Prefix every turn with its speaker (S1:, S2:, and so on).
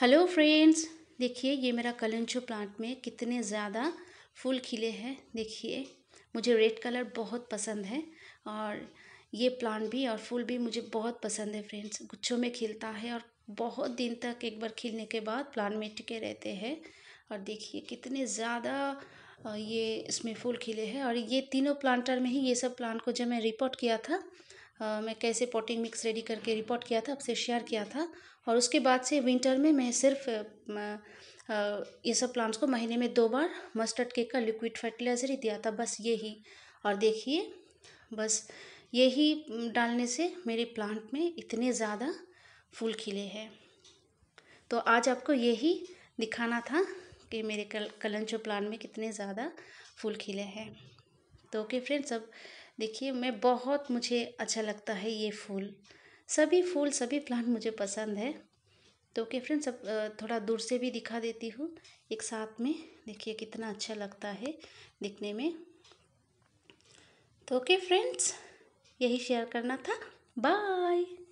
S1: hello friends देखिए ये मेरा कलंचो प्लांट में कितने ज़्यादा फूल खिले हैं देखिए मुझे रेड कलर बहुत पसंद है और ये प्लांट भी और फूल भी मुझे बहुत पसंद है फ्रेंड्स गुच्छों में खिलता है और बहुत दिन तक एक बार खिलने के बाद प्लांट में टिके रहते हैं और देखिए कितने ज़्यादा ये इसमें फूल खिले हैं और ये तीनों प्लांटर में ही ये सब प्लांट को जब मैं रिपोर्ट किया था मैं कैसे पोटिंग मिक्स रेडी करके रिपोर्ट किया था आपसे शेयर किया था और उसके बाद से विंटर में मैं सिर्फ ये सब प्लांट्स को महीने में दो बार मस्टर्ड केक का लिक्विड फर्टिलाइज़र ही दिया था बस यही और देखिए बस यही डालने से मेरे प्लांट में इतने ज़्यादा फूल खिले हैं तो आज आपको यही दिखाना था कि मेरे कल कलंचो प्लांट में कितने ज़्यादा फूल खिले हैं तो ओके फ्रेंड्स अब देखिए मैं बहुत मुझे अच्छा लगता है ये फूल सभी फूल सभी प्लांट मुझे पसंद है तो ओके फ्रेंड्स अब थोड़ा दूर से भी दिखा देती हूँ एक साथ में देखिए कितना अच्छा लगता है दिखने में तो ओके फ्रेंड्स यही शेयर करना था बाय